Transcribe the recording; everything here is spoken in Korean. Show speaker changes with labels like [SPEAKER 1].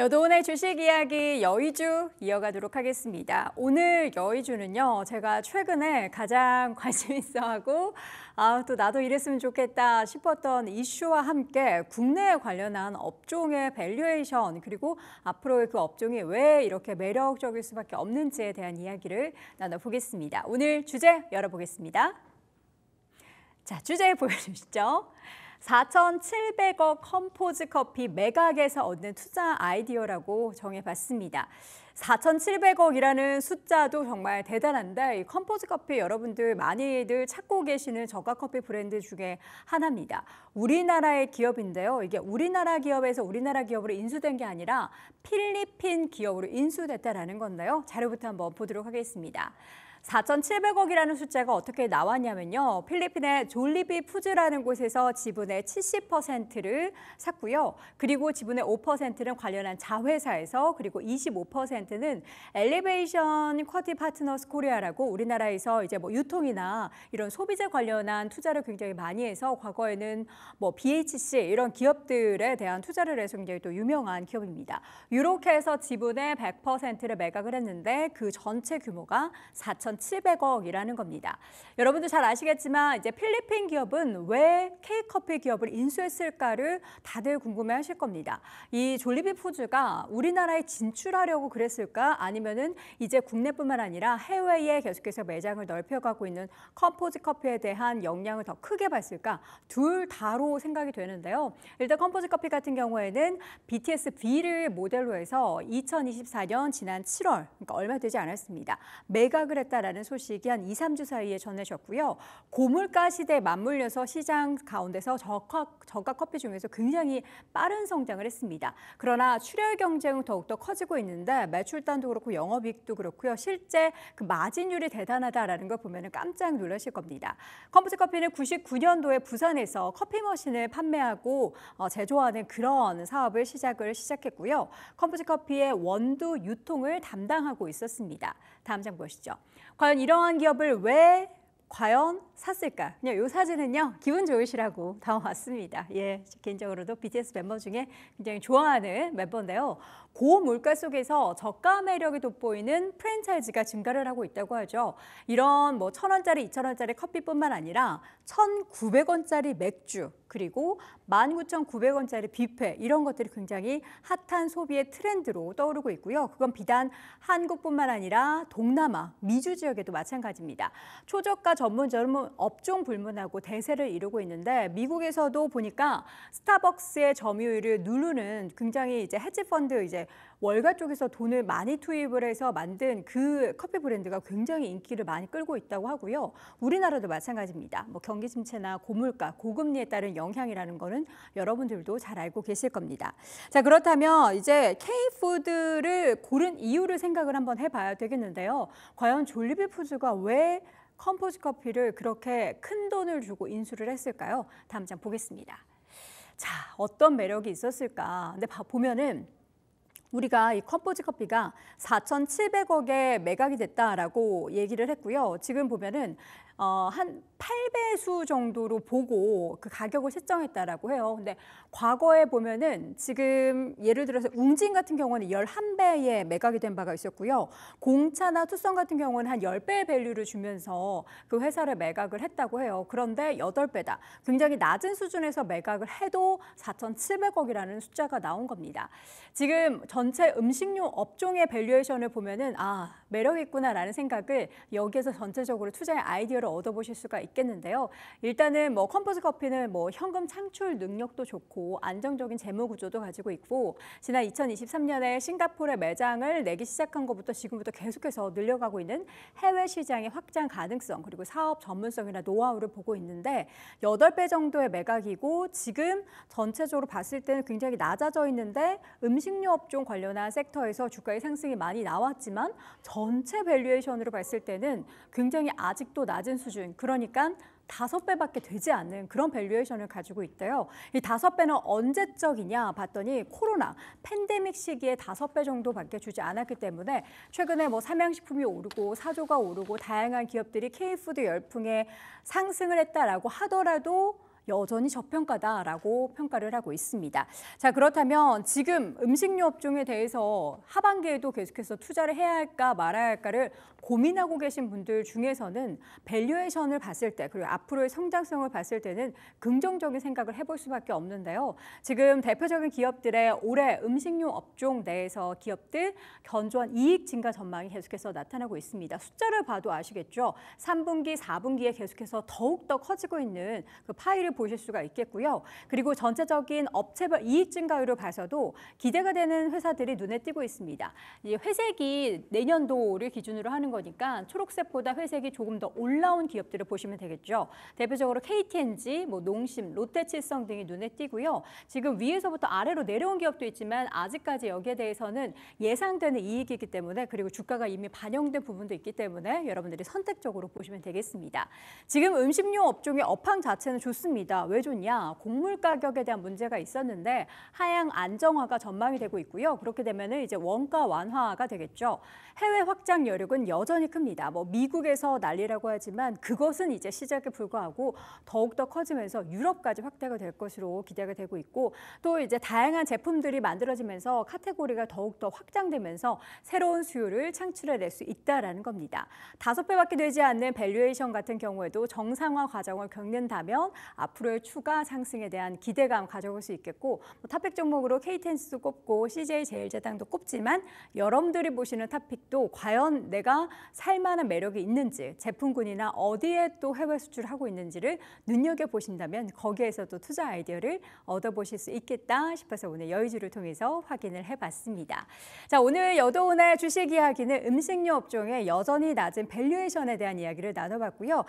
[SPEAKER 1] 여도원의 네, 주식 이야기 여의주 이어가도록 하겠습니다. 오늘 여의주는요, 제가 최근에 가장 관심 있어하고, 아, 또 나도 이랬으면 좋겠다 싶었던 이슈와 함께 국내에 관련한 업종의 밸류에이션, 그리고 앞으로의 그 업종이 왜 이렇게 매력적일 수밖에 없는지에 대한 이야기를 나눠보겠습니다. 오늘 주제 열어보겠습니다. 자, 주제 보여주시죠. 4,700억 컴포즈 커피 매각에서 얻는 투자 아이디어라고 정해봤습니다. 4,700억이라는 숫자도 정말 대단한데 이 컴포즈 커피 여러분들 많이들 찾고 계시는 저가 커피 브랜드 중에 하나입니다. 우리나라의 기업인데요. 이게 우리나라 기업에서 우리나라 기업으로 인수된 게 아니라 필리핀 기업으로 인수됐다라는 건데요. 자료부터 한번 보도록 하겠습니다. 4,700억이라는 숫자가 어떻게 나왔냐면요. 필리핀의 졸리비 푸즈라는 곳에서 지분의 70%를 샀고요. 그리고 지분의 5%는 관련한 자회사에서 그리고 25%는 엘리베이션 쿼티 파트너스 코리아라고 우리나라에서 이제 뭐 유통이나 이런 소비자 관련한 투자를 굉장히 많이 해서 과거에는 뭐 BHC 이런 기업들에 대한 투자를 해서 굉장히 또 유명한 기업입니다. 이렇게 해서 지분의 100%를 매각을 했는데 그 전체 규모가 4천 4,700억이라는 겁니다. 여러분도 잘 아시겠지만 이제 필리핀 기업은 왜 K커피 기업을 인수했을까를 다들 궁금해 하실 겁니다. 이 졸리비 푸즈가 우리나라에 진출하려고 그랬을까 아니면은 이제 국내뿐만 아니라 해외에 계속해서 매장을 넓혀가고 있는 컴포즈 커피에 대한 역량을더 크게 봤을까 둘 다로 생각이 되는데요. 일단 컴포즈 커피 같은 경우에는 BTS B를 모델로 해서 2024년 지난 7월 그러니까 얼마 되지 않았습니다. 매각을 했다. 있다라는 소식이 한 2, 3주 사이에 전해졌고요. 고물가 시대에 맞물려서 시장 가운데서 저가, 저가 커피 중에서 굉장히 빠른 성장을 했습니다. 그러나 출혈 경쟁은 더욱더 커지고 있는데 매출단도 그렇고 영업이익도 그렇고요. 실제 그 마진율이 대단하다라는 걸 보면 깜짝 놀라실 겁니다. 컴퓨터 커피는 99년도에 부산에서 커피 머신을 판매하고 제조하는 그런 사업을 시작을 시작했고요. 컴퓨터 커피의 원두 유통을 담당하고 있었습니다. 다음 장 보시죠. 과연 이러한 기업을 왜 과연 샀을까? 그냥 요 사진은요 기분 좋으시라고 담아왔습니다. 예, 개인적으로도 BTS 멤버 중에 굉장히 좋아하는 멤버인데요. 고물가 속에서 저가 매력이 돋보이는 프랜차이즈가 증가를 하고 있다고 하죠. 이런 뭐 천원짜리 이천 원짜리 커피뿐만 아니라 천구백 원짜리 맥주 그리고 만 구천 구백 원짜리 뷔페 이런 것들이 굉장히 핫한 소비의 트렌드로 떠오르고 있고요. 그건 비단 한국뿐만 아니라 동남아, 미주 지역에도 마찬가지입니다. 초저가 전문점은 업종 불문하고 대세를 이루고 있는데 미국에서도 보니까 스타벅스의 점유율을 누르는 굉장히 이제 헤지펀드 이제 이제 월가 쪽에서 돈을 많이 투입을 해서 만든 그 커피 브랜드가 굉장히 인기를 많이 끌고 있다고 하고요. 우리나라도 마찬가지입니다. 뭐 경기 침체나 고물가, 고금리에 따른 영향이라는 거는 여러분들도 잘 알고 계실 겁니다. 자, 그렇다면 이제 K푸드를 고른 이유를 생각을 한번 해 봐야 되겠는데요. 과연 졸리비 푸드가 왜 컴포즈 커피를 그렇게 큰 돈을 주고 인수를 했을까요? 다음 장 보겠습니다. 자, 어떤 매력이 있었을까? 근데 보면은 우리가 이 컴포지 커피가 4,700억에 매각이 됐다라고 얘기를 했고요. 지금 보면은 어, 한 8배수 정도로 보고 그 가격을 책정했다라고 해요. 근데 과거에 보면은 지금 예를 들어서 웅진 같은 경우는 11배에 매각이 된 바가 있었고요. 공차나 투썸 같은 경우는 한 10배의 밸류를 주면서 그 회사를 매각을 했다고 해요. 그런데 8배다. 굉장히 낮은 수준에서 매각을 해도 4,700억이라는 숫자가 나온 겁니다. 지금 전체 음식료 업종의 밸류에이션을 보면은 아, 매력 있구나라는 생각을 여기에서 전체적으로 투자의 아이디어를 얻어보실 수가 있겠는데요. 일단은 뭐 컴포스 커피는 뭐 현금 창출 능력도 좋고 안정적인 재무 구조도 가지고 있고 지난 2023년에 싱가포르에 매장을 내기 시작한 것부터 지금부터 계속해서 늘려가고 있는 해외 시장의 확장 가능성 그리고 사업 전문성이나 노하우를 보고 있는데 8배 정도의 매각이고 지금 전체적으로 봤을 때는 굉장히 낮아져 있는데 음식료 업종 관련한 섹터에서 주가의 상승이 많이 나왔지만 전체 밸류에이션으로 봤을 때는 굉장히 아직도 낮은 수준, 그러니까 다섯 배밖에 되지 않는 그런 밸류에이션을 가지고 있대요. 이 다섯 배는 언제적이냐 봤더니 코로나 팬데믹 시기에 다섯 배 정도밖에 주지 않았기 때문에 최근에 뭐 삼양식품이 오르고 사조가 오르고 다양한 기업들이 K푸드 열풍에 상승을 했다라고 하더라도 여전히 저평가다라고 평가를 하고 있습니다. 자 그렇다면 지금 음식료 업종에 대해서 하반기에도 계속해서 투자를 해야 할까 말아야 할까를 고민하고 계신 분들 중에서는 밸류에이션을 봤을 때 그리고 앞으로의 성장성을 봤을 때는 긍정적인 생각을 해볼 수밖에 없는데요. 지금 대표적인 기업들의 올해 음식료 업종 내에서 기업들 견조한 이익 증가 전망이 계속해서 나타나고 있습니다. 숫자를 봐도 아시겠죠? 3분기, 4분기에 계속해서 더욱더 커지고 있는 그파일을 보실 수가 있겠고요. 그리고 전체적인 업체별 이익 증가율을 봐서도 기대가 되는 회사들이 눈에 띄고 있습니다. 이제 회색이 내년도를 기준으로 하는 있는 거니까 초록색보다 회색이 조금 더 올라온 기업들을 보시면 되겠죠. 대표적으로 KTNG, 뭐 농심, 롯데칠성 등이 눈에 띄고요. 지금 위에서부터 아래로 내려온 기업도 있지만 아직까지 여기에 대해서는 예상되는 이익이기 때문에 그리고 주가가 이미 반영된 부분도 있기 때문에 여러분들이 선택적으로 보시면 되겠습니다. 지금 음식료 업종의 업황 자체는 좋습니다. 왜 좋냐? 곡물 가격에 대한 문제가 있었는데 하향 안정화가 전망이 되고 있고요. 그렇게 되면 이제 원가 완화가 되겠죠. 해외 확장 여력은 여 여전히 큽니다. 뭐 미국에서 난리라고 하지만 그것은 이제 시작에 불과하고 더욱더 커지면서 유럽까지 확대가 될 것으로 기대가 되고 있고 또 이제 다양한 제품들이 만들어지면서 카테고리가 더욱더 확장되면서 새로운 수요를 창출해낼 수 있다라는 겁니다. 다섯 배밖에 되지 않는 밸류에이션 같은 경우에도 정상화 과정을 겪는다면 앞으로의 추가 상승에 대한 기대감 가져올 수 있겠고 뭐 탑픽 종목으로 KTNC도 꼽고 CJ 제일제당도 꼽지만 여러분들이 보시는 탑픽도 과연 내가 살만한 매력이 있는지 제품군이나 어디에 또 해외 수출하고 있는지를 눈여겨 보신다면 거기에서도 투자 아이디어를 얻어보실 수 있겠다 싶어서 오늘 여의주를 통해서 확인을 해봤습니다. 자 오늘 여도운의 주식 이야기는 음식료 업종의 여전히 낮은 밸류에이션에 대한 이야기를 나눠봤고요.